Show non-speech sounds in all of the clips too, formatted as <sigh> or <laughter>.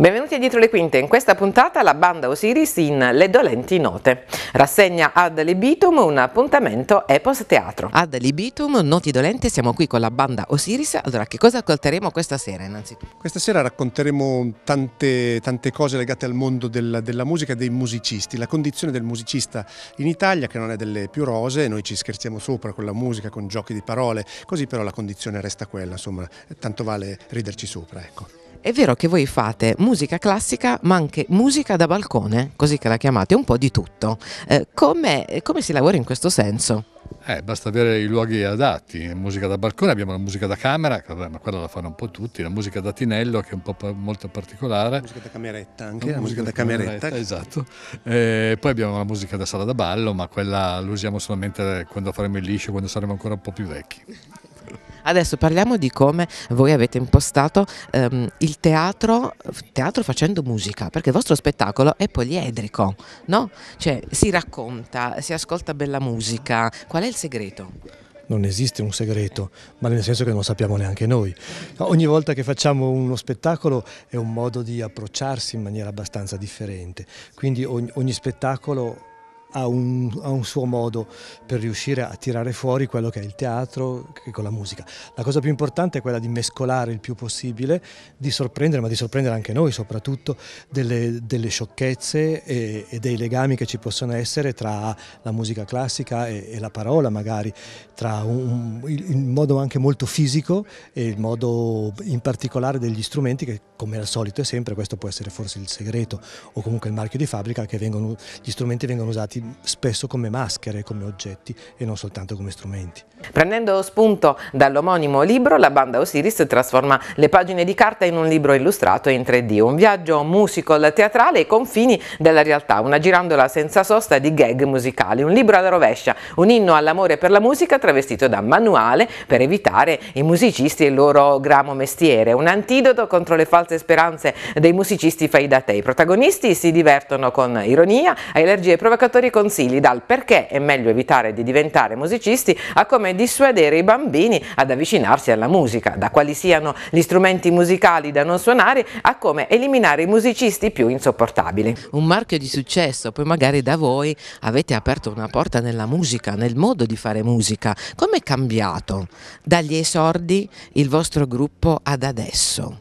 Benvenuti a Dietro le Quinte, in questa puntata la banda Osiris in Le dolenti note. Rassegna Ad Libitum un appuntamento Epos Teatro. Ad Libitum, Noti Dolente, siamo qui con la banda Osiris. Allora, che cosa ascolteremo questa sera innanzitutto? Questa sera racconteremo tante, tante cose legate al mondo del, della musica e dei musicisti, la condizione del musicista in Italia che non è delle più rose, noi ci scherziamo sopra con la musica, con giochi di parole, così però la condizione resta quella, insomma, tanto vale riderci sopra, ecco è vero che voi fate musica classica ma anche musica da balcone, così che la chiamate, un po' di tutto. Eh, come, come si lavora in questo senso? Eh, basta avere i luoghi adatti, musica da balcone, abbiamo la musica da camera, che, ma quella la fanno un po' tutti, la musica da tinello che è un po' molto particolare. La musica da cameretta anche, la, la musica, musica, da cameretta. cameretta esatto. Eh, poi abbiamo la musica da sala da ballo, ma quella la usiamo solamente quando faremo il liscio, quando saremo ancora un po' più vecchi. Adesso parliamo di come voi avete impostato ehm, il teatro, teatro facendo musica, perché il vostro spettacolo è poliedrico, no? Cioè si racconta, si ascolta bella musica, qual è il segreto? non esiste un segreto, ma nel senso che non sappiamo neanche noi. Ogni volta che facciamo uno spettacolo è un modo di approcciarsi in maniera abbastanza differente, quindi ogni, ogni spettacolo ha un, ha un, suo modo per riuscire a tirare fuori quello che è il teatro con la musica. La cosa più importante è quella di mescolare il più possibile, di sorprendere, ma di sorprendere anche noi soprattutto, delle, delle sciocchezze e, e, dei legami che ci possono essere tra la musica classica e, e la parola magari, tra un, il, il modo anche molto fisico e il modo in particolare degli strumenti che come al solito è sempre, questo può essere forse il segreto o comunque il marchio di fabbrica, che vengono, gli strumenti vengono usati spesso come maschere, come oggetti e non soltanto come strumenti. Prendendo spunto dall'omonimo libro, la banda Osiris trasforma le pagine di carta in un libro illustrato in 3D, un viaggio musical teatrale ai confini della realtà, una girandola senza sosta di gag musicali, un libro alla rovescia, un inno all'amore per la musica travestito da manuale per evitare i musicisti e il loro gramo mestiere, un antidoto contro le false speranze dei musicisti fai da te. I protagonisti si divertono con ironia, allergie provocatorie consigli dal perché è meglio evitare di diventare musicisti a come dissuadere i bambini ad avvicinarsi alla musica, da quali siano gli strumenti musicali da non suonare a come eliminare i musicisti più insopportabili. Un marchio di successo, poi magari da voi avete aperto una porta nella musica, nel modo di fare musica. Come è cambiato dagli esordi il vostro gruppo ad adesso?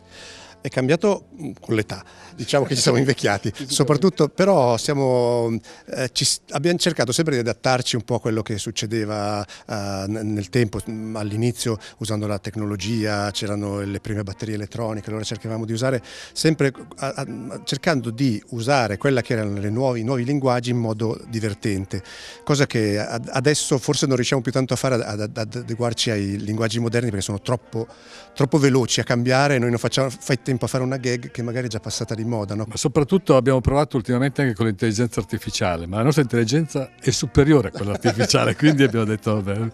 è cambiato mm, con l'età, diciamo che ci siamo invecchiati, <laughs> soprattutto però siamo, eh, ci, abbiamo cercato sempre di adattarci un po' a quello che succedeva eh, nel tempo, mm, all'inizio usando la tecnologia, c'erano le prime batterie elettroniche, allora cercavamo di usare sempre, a, a, cercando di usare quella che erano le nuove, i nuovi linguaggi in modo divertente, cosa che ad, adesso forse non riusciamo più tanto a fare, ad, ad adeguarci ai linguaggi moderni perché sono troppo, troppo veloci a cambiare noi non facciamo, fai tempo a fare una gag che magari è già passata di moda. No? Ma soprattutto abbiamo provato ultimamente anche con l'intelligenza artificiale, ma la nostra intelligenza è superiore a quella artificiale, <laughs> quindi abbiamo detto vabbè.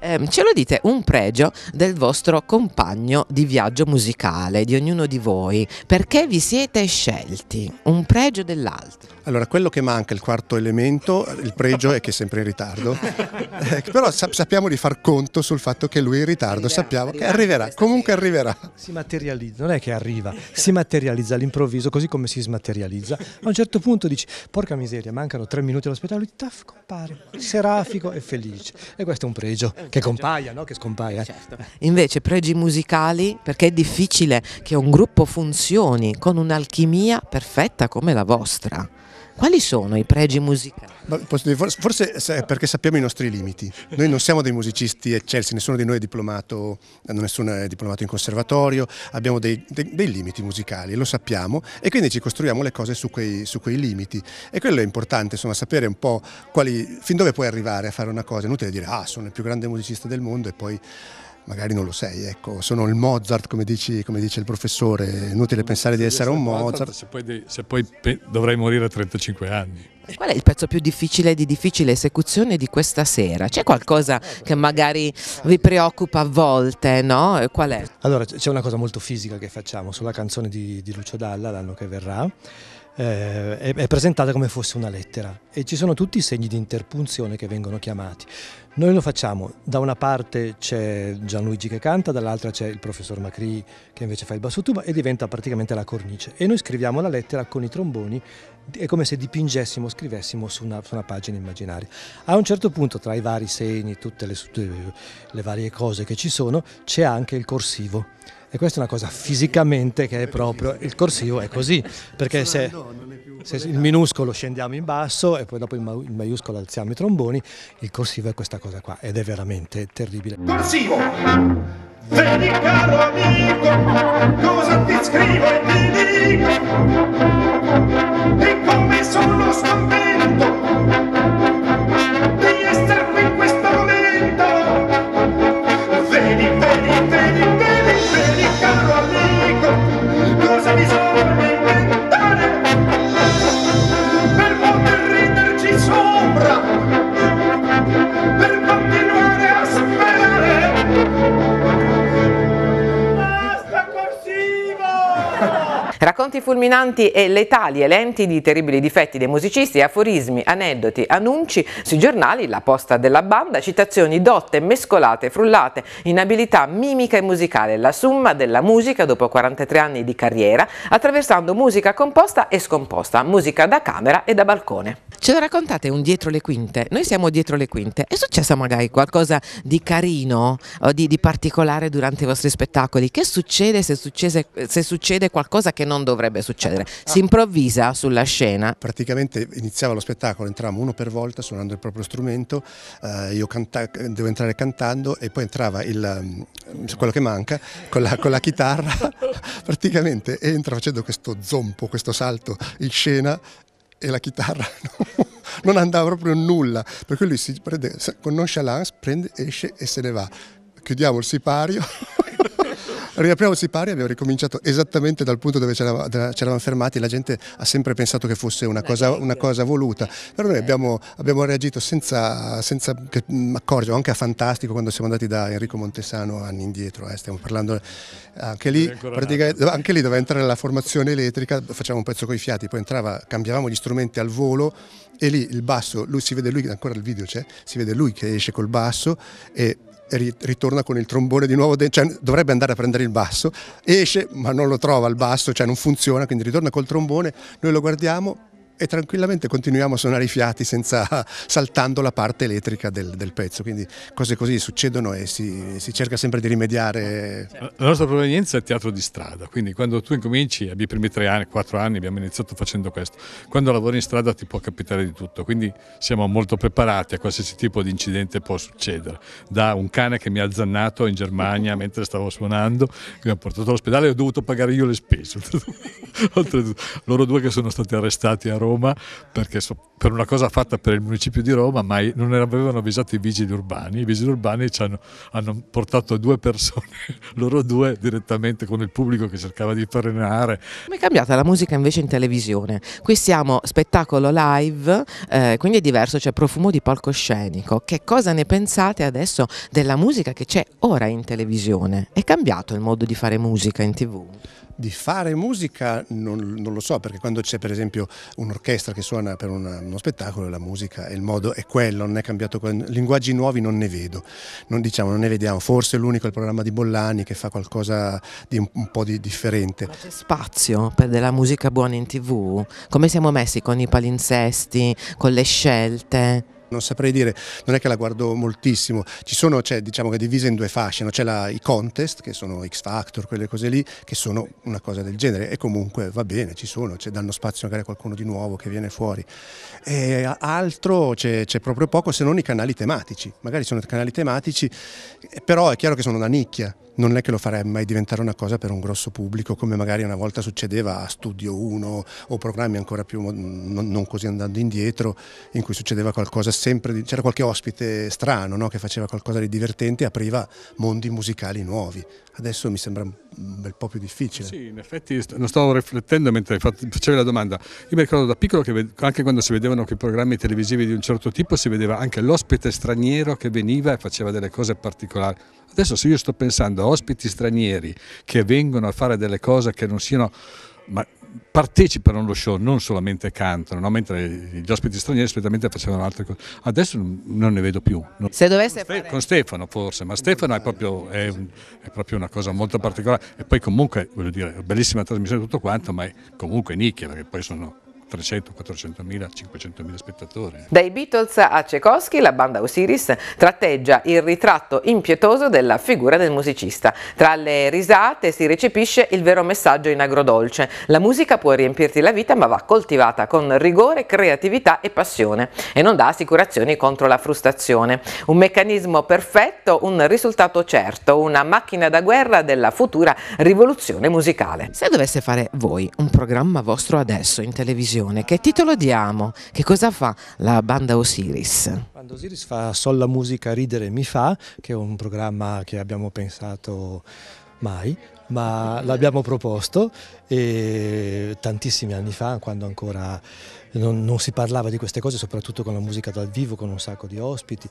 Eh, ce lo dite un pregio del vostro compagno di viaggio musicale, di ognuno di voi, perché vi siete scelti un pregio dell'altro? Allora, quello che manca, il quarto elemento, il pregio è che è sempre in ritardo, <laughs> eh, però sa- sappiamo di far conto sul fatto che lui è in ritardo, arriverà, sappiamo arriverà, che arriverà, comunque arriverà. Si materializza, non è che arriva, si materializza all'improvviso, così come si smaterializza. A un certo punto dici, porca miseria, mancano tre minuti all'ospedale, spettacolo, lui taff, compare, serafico e felice. E questo è un pregio, è un pregio. che certo. compaia, no? Che scompaia. Eh. Certo. Invece pregi musicali, perché è difficile che un gruppo funzioni con un'alchimia perfetta come la vostra. Quali sono i pregi musicali? Forse è perché sappiamo i nostri limiti. Noi non siamo dei musicisti eccelsi, nessuno di noi è diplomato, nessuno è diplomato in conservatorio, abbiamo dei, dei, dei limiti musicali, lo sappiamo, e quindi ci costruiamo le cose su quei, su quei limiti. E quello è importante, insomma, sapere un po' quali, fin dove puoi arrivare a fare una cosa. È inutile dire, ah, sono il più grande musicista del mondo e poi magari non lo sei, ecco, sono il Mozart, come, dici, come dice il professore, è inutile mm. pensare di essere un Mozart. Se poi, se poi dovrei morire a 35 anni. Qual è il pezzo più difficile di difficile esecuzione di questa sera? C'è qualcosa che magari vi preoccupa a volte, no? Qual è? Allora, c'è una cosa molto fisica che facciamo sulla canzone di, di Lucio Dalla, l'anno che verrà, eh, è, presentata come fosse una lettera e ci sono tutti i segni di interpunzione che vengono chiamati. Noi lo facciamo, da una parte c'è Gianluigi che canta, dall'altra c'è il professor Macri che invece fa il basso tuba e diventa praticamente la cornice e noi scriviamo la lettera con i tromboni, è come se dipingessimo, scrivessimo su una, su una pagina immaginaria. A un certo punto tra i vari segni, tutte le, le varie cose che ci sono, c'è anche il corsivo. E questa è una cosa fisicamente che è proprio, il corsivo è così, perché se, se il minuscolo scendiamo in basso e poi dopo il maiuscolo alziamo i tromboni, il corsivo è questa cosa qua ed è veramente terribile. Corsivo! Vedi caro amico, cosa ti scrivo e ti dico? E come sono spavento racconti fulminanti e letali, elenti di terribili difetti dei musicisti, aforismi, aneddoti, annunci sui giornali, la posta della banda, citazioni dotte, mescolate, frullate, inabilità mimica e musicale, la somma della musica dopo 43 anni di carriera, attraversando musica composta e scomposta, musica da camera e da balcone. Ce lo raccontate un dietro le quinte? Noi siamo dietro le quinte. È successo magari qualcosa di carino o di, di particolare durante i vostri spettacoli? Che succede se, succede se, succede qualcosa che non dovrebbe succedere? Ah. Si improvvisa sulla scena? Praticamente iniziava lo spettacolo, entravamo uno per volta suonando il proprio strumento, eh, io devo entrare cantando e poi entrava il, mm, quello che manca con la, con la chitarra, <laughs> praticamente entra facendo questo zompo, questo salto in scena e la chitarra <laughs> no? non andava proprio nulla, per cui lui si prende, con nonchalance prende, esce e se ne va. Chiudiamo il sipario. Riapriamo Sipari, abbiamo ricominciato esattamente dal punto dove ci eravamo fermati, la gente ha sempre pensato che fosse una cosa, una cosa voluta, però noi eh. abbiamo, abbiamo reagito senza, senza mm, accorgerci, anche a Fantastico quando siamo andati da Enrico Montesano anni indietro, eh, stiamo parlando eh, anche lì, anche lì doveva entrare la formazione elettrica, facciamo un pezzo con i fiati, poi entrava, cambiavamo gli strumenti al volo e lì il basso, lui, si vede lui, ancora il video c'è, si vede lui che esce col basso e ritorna con il trombone di nuovo, cioè dovrebbe andare a prendere il basso, esce ma non lo trova il basso, cioè non funziona, quindi ritorna col trombone, noi lo guardiamo, e tranquillamente continuiamo a suonare i fiati senza <laughs> saltando la parte elettrica del, del pezzo. Quindi cose così succedono e si, si, cerca sempre di rimediare. La nostra provenienza è il teatro di strada, quindi quando tu incominci, abbiamo i primi tre anni, quattro anni abbiamo iniziato facendo questo, quando lavori in strada ti può capitare di tutto, quindi siamo molto preparati a qualsiasi tipo di incidente può succedere, da un cane che mi ha zannato in Germania mentre stavo suonando, mi ha portato all'ospedale e ho dovuto pagare io le spese, <laughs> oltretutto loro due che sono stati arrestati a Roma Roma perché so, per una cosa fatta per il municipio di Roma, mai, non avevano avvisato i vigili urbani. I vigili urbani hanno, hanno, portato due persone, <laughs> loro due, direttamente con il pubblico che cercava di frenare. Come è cambiata la musica invece in televisione? Qui siamo spettacolo live, eh, quindi è diverso, c'è cioè profumo di palcoscenico. Che cosa ne pensate adesso della musica che c'è ora in televisione? È cambiato il modo di fare musica in tv? di fare musica non, non, lo so, perché quando c'è per esempio un'orchestra che suona per una, uno spettacolo, la musica e il modo è quello, non è cambiato, linguaggi nuovi non ne vedo, non, diciamo, non ne vediamo, forse l'unico è il programma di Bollani che fa qualcosa di un, un po' di differente. Ma c'è spazio per della musica buona in tv? Come siamo messi con i palinsesti, con le scelte? Non saprei dire, non è che la guardo moltissimo, ci sono, cioè, diciamo che è divisa in due fasce, no? c'è i contest che sono X Factor, quelle cose lì, che sono una cosa del genere e comunque va bene, ci sono, cioè, danno spazio magari a qualcuno di nuovo che viene fuori. E altro c'è, proprio poco se non i canali tematici, magari sono canali tematici, però è chiaro che sono una nicchia, non è che lo farei mai diventare una cosa per un grosso pubblico come magari una volta succedeva a Studio 1 o programmi ancora più non, così andando indietro in cui succedeva qualcosa sempre c'era qualche ospite strano no? che faceva qualcosa di divertente e apriva mondi musicali nuovi adesso mi sembra un bel po' più difficile sì in effetti non stavo riflettendo mentre facevi la domanda io mi ricordo da piccolo che anche quando si vedevano quei programmi televisivi di un certo tipo si vedeva anche l'ospite straniero che veniva e faceva delle cose particolari Adesso se io sto pensando a ospiti stranieri che vengono a fare delle cose che non siano... Ma partecipano allo show, non solamente cantano, no? mentre gli ospiti stranieri solitamente facevano altre cose. Adesso non ne vedo più. Se dovesse con, fare... con Stefano forse, ma Stefano è proprio, è, è proprio, una cosa molto particolare e poi comunque, voglio dire, bellissima trasmissione tutto quanto, ma è comunque nicchia perché poi sono 300, 400 mila, 500 mila spettatori. Dai Beatles a Tchaikovsky la banda Osiris tratteggia il ritratto impietoso della figura del musicista. Tra le risate si recepisce il vero messaggio in agrodolce. La musica può riempirti la vita ma va coltivata con rigore, creatività e passione e non dà assicurazioni contro la frustrazione. Un meccanismo perfetto, un risultato certo, una macchina da guerra della futura rivoluzione musicale. Se dovesse fare voi un programma vostro adesso in televisione canzone, che titolo diamo? Che cosa fa la banda Osiris? La banda Osiris fa Sol la musica ridere mi fa, che è un programma che abbiamo pensato mai, ma l'abbiamo proposto e tantissimi anni fa, quando ancora non, non, si parlava di queste cose, soprattutto con la musica dal vivo, con un sacco di ospiti,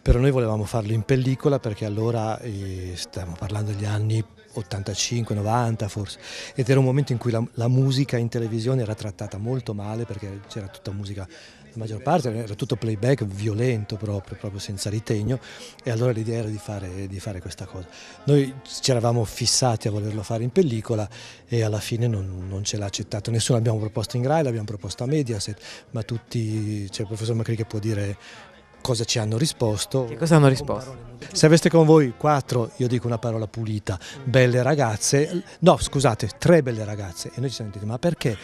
però noi volevamo farlo in pellicola perché allora, eh, stiamo parlando degli anni 85-90 forse, ed era un momento in cui la, la, musica in televisione era trattata molto male perché c'era tutta musica, la maggior parte era tutto playback violento proprio, proprio senza ritegno e allora l'idea era di fare, di fare questa cosa. Noi ci eravamo fissati a volerlo fare in pellicola e alla fine non, non ce l'ha accettato nessuno, l'abbiamo proposto in Grai, l'abbiamo proposto a Mediaset, ma tutti, c'è cioè il professor Macri che può dire cosa ci hanno risposto. Che cosa hanno risposto? Se aveste con voi quattro, io dico una parola pulita, belle ragazze, no scusate, tre belle ragazze, e noi ci siamo detti ma perché?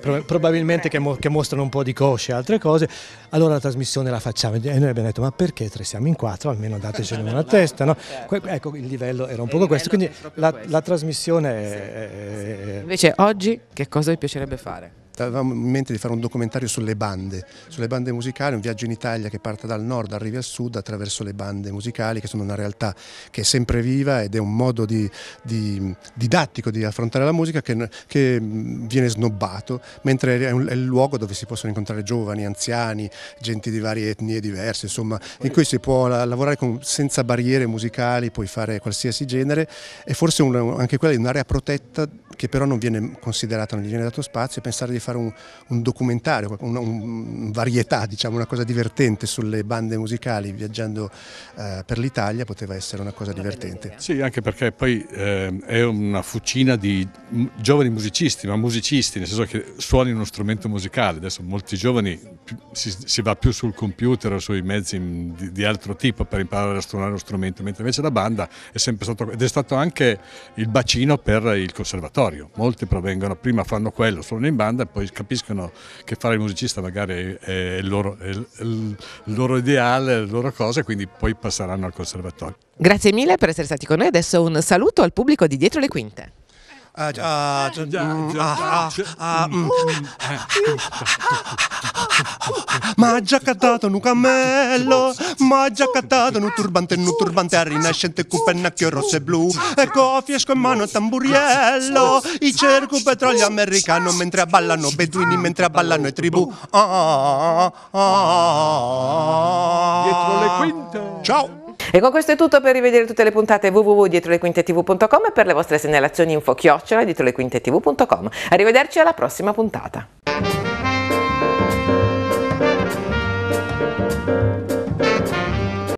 Pro probabilmente che, mo che, mostrano un po' di cosce e altre cose, allora la trasmissione la facciamo e noi abbiamo detto ma perché tre siamo in quattro, almeno datecene una <laughs> testa, no? Certo. ecco il livello era un po' questo, quindi la, la trasmissione... È, è... Invece oggi che cosa vi piacerebbe fare? avevamo in mente di fare un documentario sulle bande, sulle bande musicali, un viaggio in Italia che parte dal nord, arrivi al sud attraverso le bande musicali che sono una realtà che è sempre viva ed è un modo di, di, didattico di affrontare la musica che, che viene snobbato, mentre è, un, è, il luogo dove si possono incontrare giovani, anziani, gente di varie etnie diverse, insomma, in cui si può lavorare con, senza barriere musicali, puoi fare qualsiasi genere e forse un, anche quella è un'area protetta che però non viene considerata, non gli viene dato spazio e pensare di fare fare un, un documentario, una un varietà, diciamo, una cosa divertente sulle bande musicali viaggiando eh, per l'Italia poteva essere una cosa divertente. Sì, anche perché poi eh, è una fucina di giovani musicisti, ma musicisti, nel senso che suoni uno strumento musicale. Adesso molti giovani si, si va più sul computer o sui mezzi di, di, altro tipo per imparare a suonare uno strumento, mentre invece la banda è sempre stato, ed è stato anche il bacino per il conservatorio. Molti provengono, prima fanno quello, suonano in banda e poi poi capiscono che fare il musicista magari è il loro, è il loro ideale, la loro cosa, quindi poi passeranno al conservatorio. Grazie mille per essere stati con noi, adesso un saluto al pubblico di Dietro le Quinte. Ma ha già cattato un cammello, ma ha già cattato un turbante, un turbante a rinascente con pennacchio rosso e blu, e fiesco in mano il tamburiello, i cerco petrolio americano mentre ballano beduini, mentre ballano i tribù. Ah ah, ah, ah, ah, Dietro le quinte. Ciao. E con questo è tutto per rivedere tutte le puntate www.dietrolequintetv.com e per le vostre segnalazioni info chiocciola dietrolequintetv.com. Arrivederci alla prossima puntata.